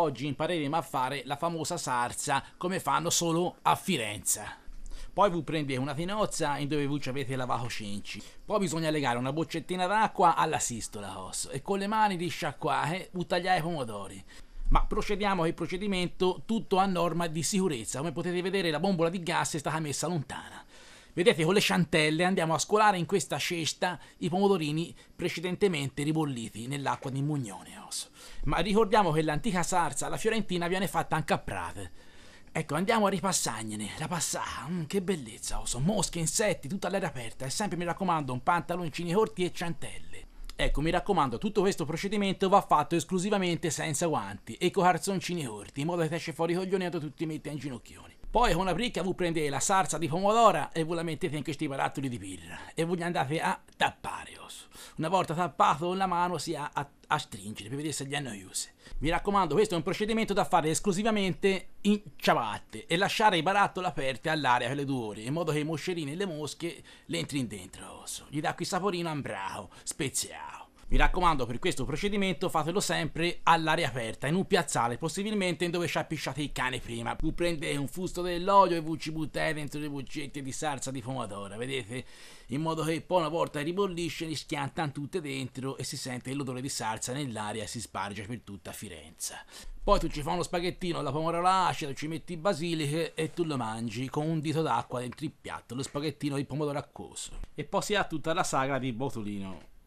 oggi impareremo a fare la famosa sarsa come fanno solo a Firenze. Poi voi prendete una finozza in dove voi ci avete lavato cenci. Poi bisogna legare una boccettina d'acqua alla sistola osso e con le mani risciacquare o tagliare i pomodori. Ma procediamo al procedimento tutto a norma di sicurezza. Come potete vedere la bombola di gas è stata messa lontana. Vedete, con le ciantelle andiamo a scolare in questa cesta i pomodorini precedentemente ribolliti nell'acqua di Mugnoneos. Ma ricordiamo che l'antica sarsa alla fiorentina viene fatta anche a Prate. Ecco, andiamo a ripassagnene, la passata, mm, che bellezza, osso, mosche, insetti, tutta l'aria aperta e sempre mi raccomando un pantaloncini corti e ciantelle. Ecco, mi raccomando, tutto questo procedimento va fatto esclusivamente senza guanti e con calzoncini corti, in modo che esce fuori i coglioni e tutti metti in ginocchioni. Poi con la bricca voi prendete la salsa di pomodoro e voi la mettete in questi barattoli di birra e voi li andate a tappare. Una volta tappato la mano si ha a, a stringere per vedere se gli hanno aiuse. Mi raccomando, questo è un procedimento da fare esclusivamente in ciabatte e lasciare i barattoli aperti all'aria per le due ore, in modo che i moscerini e le mosche le entrino dentro. Gli dà qui saporino ambraco, speziato. Mi raccomando, per questo procedimento fatelo sempre all'aria aperta, in un piazzale, possibilmente in dove ci ha pisciato il cane prima. Voi prendete un fusto dell'olio e voi ci buttate dentro le boccette di salsa di pomodoro, vedete? In modo che poi una volta ribollisce, li schiantano tutte dentro e si sente l'odore di salsa nell'aria e si sparge per tutta Firenze. Poi tu ci fai uno spaghettino alla pomodoro acido, ci metti basiliche e tu lo mangi con un dito d'acqua dentro il piatto, lo spaghettino di pomodoro accoso. E poi si ha tutta la sagra di botolino.